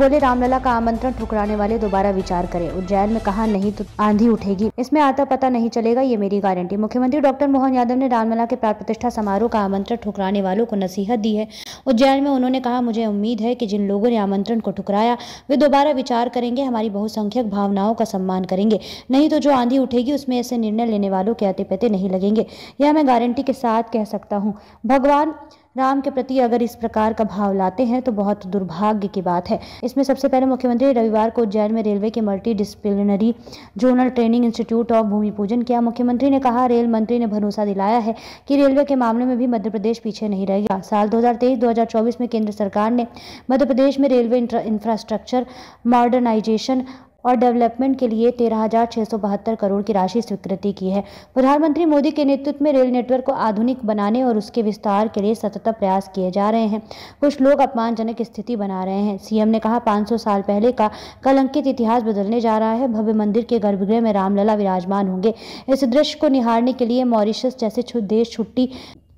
बोले रामलला का आमंत्रण ठुकराने वाले दोबारा विचार करें उज्जैन में कहा नहीं तो आंधी उठेगी इसमें आता पता नहीं चलेगा ये मेरी गारंटी मुख्यमंत्री डॉक्टर मोहन यादव ने रामलला के प्राण प्रतिष्ठा समारोह का आमंत्रण ठुकराने वालों को नसीहत दी है उज्जैन में उन्होंने कहा मुझे उम्मीद है कि जिन लोगों ने आमंत्रण को ठुकराया वे दोबारा विचार करेंगे हमारी बहुसंख्यक भावनाओं का सम्मान करेंगे नहीं तो जो आंधी उठेगी उसमें ऐसे निर्णय लेने वालों के अते नहीं लगेंगे यह मैं गारंटी के साथ कह सकता हूँ भगवान राम के प्रति अगर इस प्रकार का भाव लाते हैं तो बहुत दुर्भाग्य की बात है इसमें सबसे पहले मुख्यमंत्री रविवार को उज्जैन में रेलवे के multi disciplinary zonal training institute of भूमि पूजन किया मुख्यमंत्री ने कहा रेल मंत्री ने भरोसा दिलाया है कि रेलवे के मामले में भी मध्य प्रदेश पीछे नहीं रहेगा साल दो हजार में केंद्र सरकार ने मध्य प्रदेश में रेलवे इंफ्रास्ट्रक्चर मॉडर्नाइजेशन और डेवलपमेंट के लिए तेरह करोड़ की राशि स्वीकृति की है प्रधानमंत्री मोदी के नेतृत्व में रेल नेटवर्क को आधुनिक बनाने और उसके विस्तार के लिए सतत प्रयास किए जा रहे हैं कुछ लोग अपमानजनक स्थिति बना रहे हैं सीएम ने कहा 500 साल पहले का कलंकित इतिहास बदलने जा रहा है भव्य मंदिर के गर्भगृह में रामलला विराजमान होंगे इस दृश्य को निहारने के लिए मॉरिशस जैसे देश छुट्टी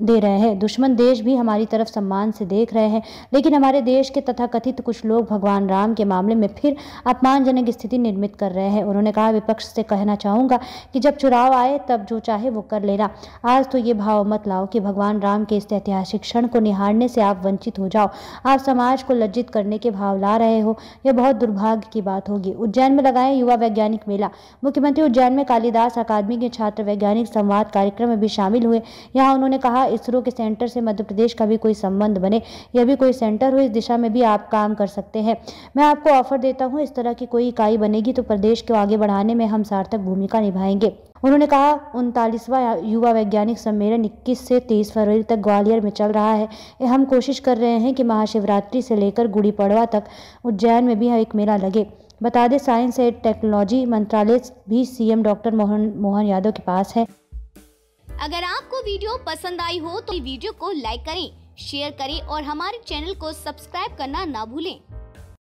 दे रहे हैं दुश्मन देश भी हमारी तरफ सम्मान से देख रहे हैं लेकिन हमारे देश के तथा कथित कुछ लोग भगवान राम के मामले में फिर अपमानजनक स्थिति निर्मित कर रहे हैं उन्होंने कहा विपक्ष से कहना चाहूँगा कि जब चुनाव आए तब जो चाहे वो कर लेना आज तो ये भाव मत लाओ कि भगवान राम के इस ऐतिहासिक क्षण को निहारने से आप वंचित हो जाओ आप समाज को लज्जित करने के भाव ला रहे हो यह बहुत दुर्भाग्य की बात होगी उज्जैन में लगाए युवा वैज्ञानिक मेला मुख्यमंत्री उज्जैन में कालिदास अकादमी के छात्र वैज्ञानिक संवाद कार्यक्रम में भी शामिल हुए यहाँ उन्होंने कहा इसरो के सेंटर से मध्य प्रदेश का भी कोई संबंध बने या भी कोई सेंटर हो इस दिशा में भी आप काम कर सकते हैं मैं आपको ऑफर देता हूँ इस तरह की कोई इकाई बनेगी तो प्रदेश को आगे बढ़ाने में हम सार्थक भूमिका निभाएंगे उन्होंने कहा उनतालीसवा युवा वैज्ञानिक सम्मेलन 21 से 30 फरवरी तक ग्वालियर में चल रहा है हम कोशिश कर रहे हैं कि महाशिवरात्रि से लेकर गुड़ी पड़वा तक उज्जैन में भी एक मेला लगे बता दें साइंस एंड टेक्नोलॉजी मंत्रालय भी सीएम डॉक्टर मोहन मोहन यादव के पास है अगर आपको वीडियो पसंद आई हो तो वीडियो को लाइक करें शेयर करें और हमारे चैनल को सब्सक्राइब करना ना भूलें